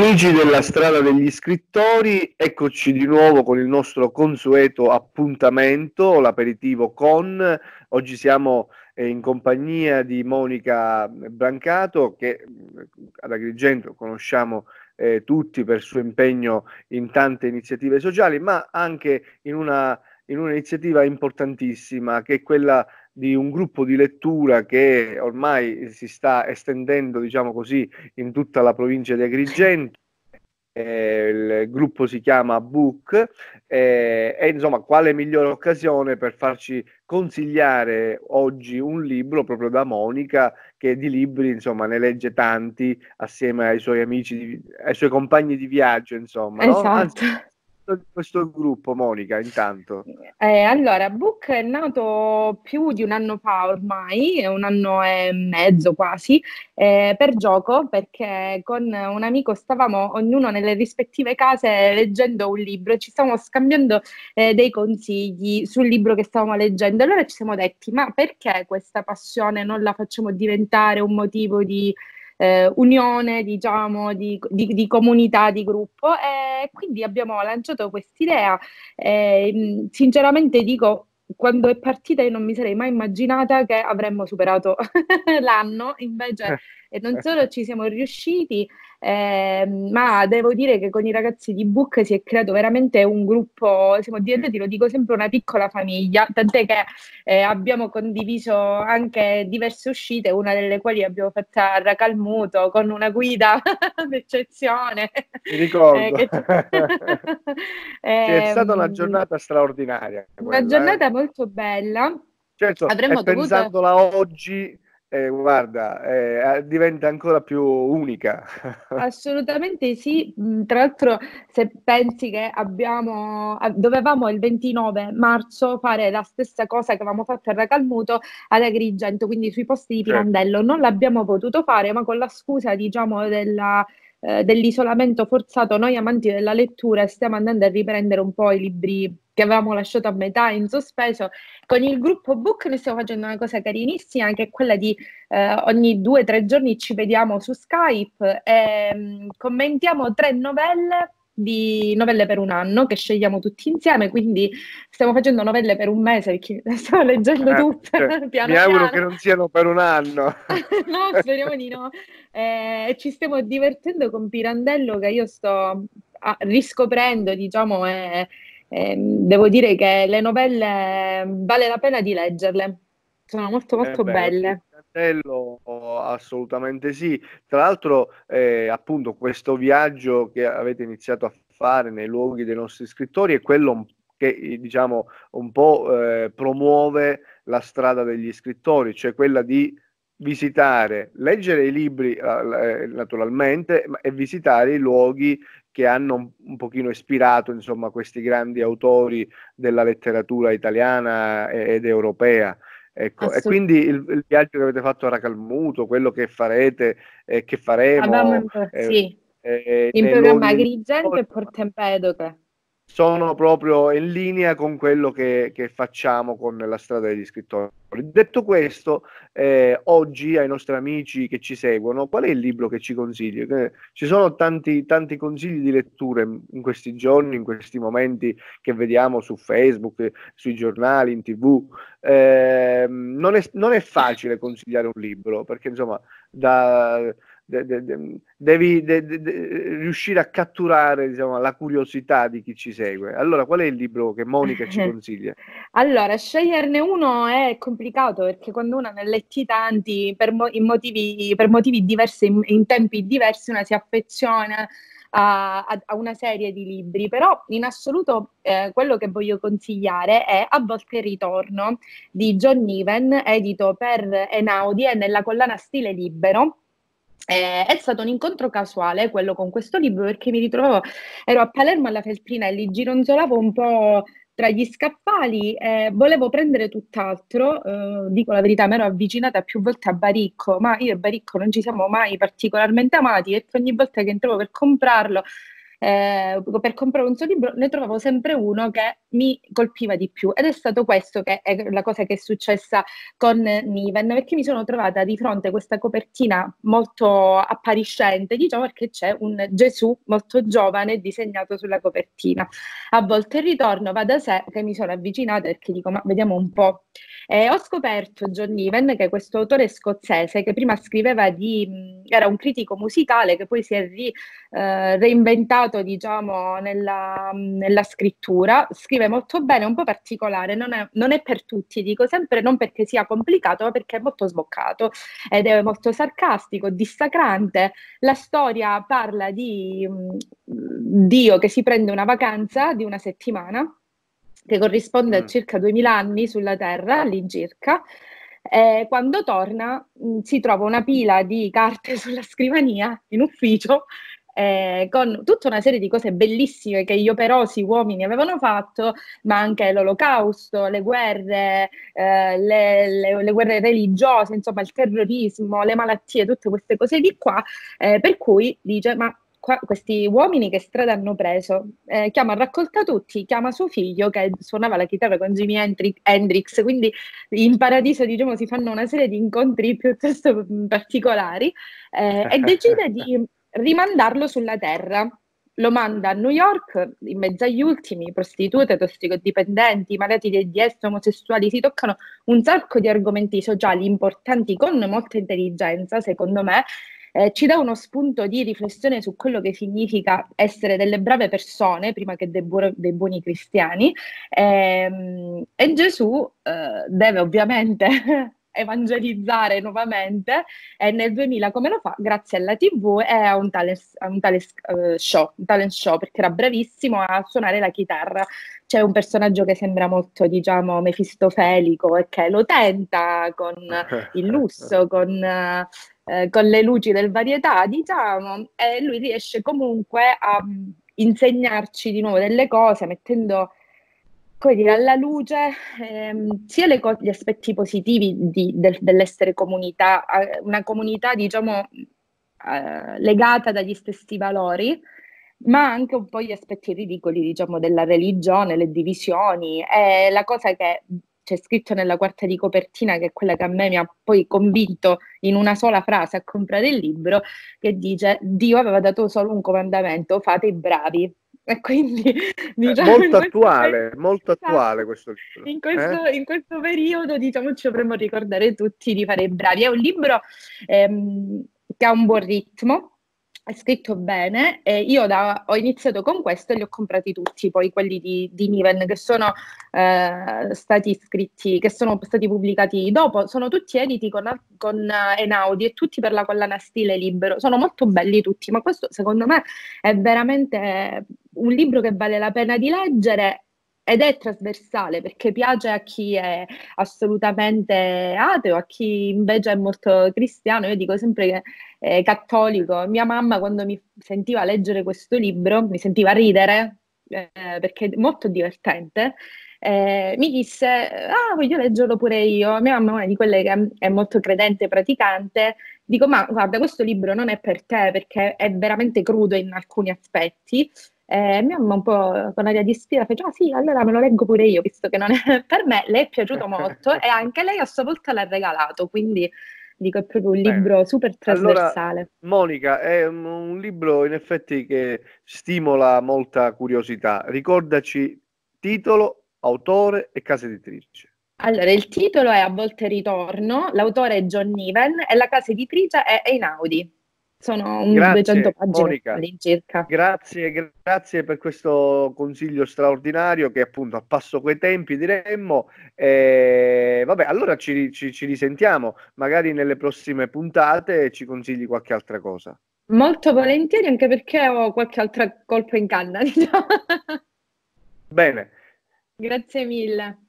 amici della strada degli scrittori, eccoci di nuovo con il nostro consueto appuntamento, l'aperitivo con. Oggi siamo eh, in compagnia di Monica Brancato, che mm, ad Agrigento conosciamo eh, tutti per il suo impegno in tante iniziative sociali, ma anche in una in un'iniziativa importantissima che è quella di un gruppo di lettura che ormai si sta estendendo, diciamo così, in tutta la provincia di Agrigento. Eh, il gruppo si chiama Book eh, e insomma quale migliore occasione per farci consigliare oggi un libro proprio da Monica che di libri insomma ne legge tanti assieme ai suoi amici, ai suoi compagni di viaggio insomma. Esatto. No? Anzi, esatto questo, questo gruppo, Monica, intanto? Eh, allora, Book è nato più di un anno fa ormai, un anno e mezzo quasi, eh, per gioco, perché con un amico stavamo ognuno nelle rispettive case leggendo un libro e ci stavamo scambiando eh, dei consigli sul libro che stavamo leggendo. Allora ci siamo detti, ma perché questa passione non la facciamo diventare un motivo di eh, unione, diciamo, di, di, di, comunità, di gruppo e quindi abbiamo lanciato quest'idea. Eh, sinceramente dico, quando è partita io non mi sarei mai immaginata che avremmo superato l'anno, invece eh e non solo ci siamo riusciti, eh, ma devo dire che con i ragazzi di Book si è creato veramente un gruppo, siamo diventati, lo dico sempre, una piccola famiglia, tant'è che eh, abbiamo condiviso anche diverse uscite, una delle quali abbiamo fatta a Racalmuto con una guida d'eccezione. Mi ricordo. Eh, che... è stata una ehm, giornata straordinaria. Quella, una eh. giornata molto bella. Certo, avremmo dovuto... pensandola oggi eh, guarda, eh, diventa ancora più unica. Assolutamente sì, mm, tra l'altro se pensi che abbiamo, dovevamo il 29 marzo fare la stessa cosa che avevamo fatto a Racalmuto ad Agrigento, quindi sui posti di Pirandello, non l'abbiamo potuto fare ma con la scusa diciamo della, eh, dell'isolamento forzato noi amanti della lettura stiamo andando a riprendere un po' i libri che avevamo lasciato a metà in sospeso. Con il gruppo Book noi stiamo facendo una cosa carinissima, che è quella di eh, ogni due o tre giorni ci vediamo su Skype e mm, commentiamo tre novelle di novelle per un anno che scegliamo tutti insieme, quindi stiamo facendo novelle per un mese perché sto leggendo eh, cioè, tutte. Eh, piano, mi auguro che non siano per un anno. no, speriamo di no. Eh, ci stiamo divertendo con Pirandello che io sto ah, riscoprendo, diciamo, eh, Ehm, devo dire che le novelle mm, vale la pena di leggerle, sono molto eh molto eh beh, belle. Fratello, assolutamente sì. Tra l'altro, eh, appunto, questo viaggio che avete iniziato a fare nei luoghi dei nostri scrittori è quello che eh, diciamo un po' eh, promuove la strada degli scrittori, cioè quella di visitare, leggere i libri naturalmente e visitare i luoghi che hanno un, un pochino ispirato insomma, questi grandi autori della letteratura italiana ed europea. Ecco, e quindi il, il, viaggio che avete fatto a Racalmuto, quello che farete e eh, che faremo. Abbiamo, eh, sì. eh, in programma Agrigento e Portempedocle sono proprio in linea con quello che, che facciamo con la strada degli scrittori. Detto questo, eh, oggi ai nostri amici che ci seguono, qual è il libro che ci consigli? Eh, ci sono tanti, tanti consigli di letture in questi giorni, in questi momenti che vediamo su Facebook, sui giornali, in tv. Eh, non, è, non è facile consigliare un libro perché insomma da, de, de, devi riuscire a catturare diciamo, la curiosità di chi ci segue. Allora, qual è il libro che Monica ci consiglia? allora, sceglierne uno è complicato perché quando una ne ha letti tanti per, mo- motivi, per motivi, diversi, in, in tempi diversi, una si affeziona. A, a, una serie di libri, però in assoluto eh, quello che voglio consigliare è A volte ritorno di John Niven, edito per Enaudi e nella collana Stile Libero eh, è stato un incontro casuale quello con questo libro perché mi ritrovavo, ero a Palermo alla Feltrina e li gironzolavo un po' tra gli scaffali, eh, volevo prendere tutt'altro, eh, dico la verità, mi ero avvicinata più volte a Baricco, ma io e Baricco non ci siamo mai particolarmente amati e ogni volta che entravo per comprarlo eh, per comprare un suo libro, ne trovavo sempre uno che mi colpiva di più ed è stato questo che è la cosa che è successa con Niven, perché mi sono trovata di fronte a questa copertina molto appariscente, diciamo perché c'è un Gesù molto giovane disegnato sulla copertina. A volte ritorno va da sé che mi sono avvicinata perché dico ma vediamo un po' Eh, ho scoperto, John Even, che questo autore scozzese che prima scriveva di... era un critico musicale che poi si è ri, eh, reinventato, diciamo, nella, nella, scrittura, scrive molto bene, è un po' particolare, non è, non è, per tutti, dico sempre, non perché sia complicato, ma perché è molto sboccato ed è molto sarcastico, dissacrante. La storia parla di um, Dio che si prende una vacanza di una settimana che corrisponde mm. a circa 2000 anni sulla Terra, all'incirca. Eh, quando torna mh, mm, si trova una pila di carte sulla scrivania in ufficio eh, con tutta una serie di cose bellissime che gli operosi uomini avevano fatto, ma anche l'olocausto, le guerre, eh, le, le, le, guerre religiose, insomma il terrorismo, le malattie, tutte queste cose di qua, eh, per cui dice ma qua, questi uomini che strada hanno preso. Eh, chiama raccolta tutti, chiama suo figlio che suonava la chitarra con Jimi Hendrix, quindi in paradiso diciamo si fanno una serie di incontri piuttosto mm, particolari eh, e decide di rimandarlo sulla terra. Lo manda a New York in mezzo agli ultimi, prostitute, tossicodipendenti, malati di AIDS, omosessuali, si toccano un sacco di argomenti sociali importanti con molta intelligenza, secondo me, eh, ci dà uno spunto di riflessione su quello che significa essere delle brave persone, prima che dei, bu- dei buoni cristiani, ehm, e Gesù eh, deve ovviamente evangelizzare nuovamente e nel 2000 come lo fa? Grazie alla tv e a un talent, a un talent, uh, eh, show, un talent show, perché era bravissimo a suonare la chitarra. C'è un personaggio che sembra molto, diciamo, mefistofelico e che lo tenta con il lusso, con... Uh, eh, con le luci del varietà, diciamo, e lui riesce comunque a mm, insegnarci di nuovo delle cose mettendo come dire, alla luce ehm, sia le co- gli aspetti positivi di, del, dell'essere comunità, una comunità diciamo eh, legata dagli stessi valori, ma anche un po' gli aspetti ridicoli diciamo della religione, le divisioni, E la cosa che c'è scritto nella quarta di copertina, che è quella che a me mi ha poi convinto in una sola frase a comprare il libro, che dice Dio aveva dato solo un comandamento, fate i bravi. E quindi eh, diciamo, molto attuale, questo, molto esatto, attuale questo libro. In questo, eh? in questo, periodo diciamo, ci dovremmo ricordare tutti di fare i bravi. È un libro ehm, che ha un buon ritmo, è scritto bene, eh, io da, ho iniziato con questo e li ho comprati tutti, poi quelli di, di Niven che sono eh, stati scritti, che sono stati pubblicati dopo, sono tutti editi con, con uh, eh, Enaudi e tutti per la collana stile libero, sono molto belli tutti, ma questo secondo me è veramente un libro che vale la pena di leggere ed è trasversale perché piace a chi è assolutamente ateo, a chi invece è molto cristiano. Io dico sempre che è eh, cattolico, mia mamma quando mi sentiva leggere questo libro, mi sentiva ridere eh, perché è molto divertente. Eh, mi disse: Ah, voglio leggerlo pure io. Mia mamma è una di quelle che è molto credente, e praticante. Dico: Ma guarda, questo libro non è per te perché è veramente crudo in alcuni aspetti. Eh, mia mamma un po' con aria di sfida fece, ah sì, allora me lo leggo pure io, visto che non è per me, le è piaciuto molto e anche lei a sua volta l'ha regalato, quindi dico è proprio un libro Bene. super trasversale. Allora, Monica, è un, un, libro in effetti che stimola molta curiosità, ricordaci titolo, autore e casa editrice. Allora, il titolo è A volte ritorno, l'autore è John Niven e la casa editrice è Einaudi. Sono un grazie, 200 pagine Monica, all'incirca. Grazie, grazie per questo consiglio straordinario che appunto a passo quei tempi diremmo. E, eh, vabbè, allora ci, ci, ci risentiamo, magari nelle prossime puntate ci consigli qualche altra cosa. Molto volentieri, anche perché ho qualche altra colpa in canna. Diciamo. Bene. Grazie mille.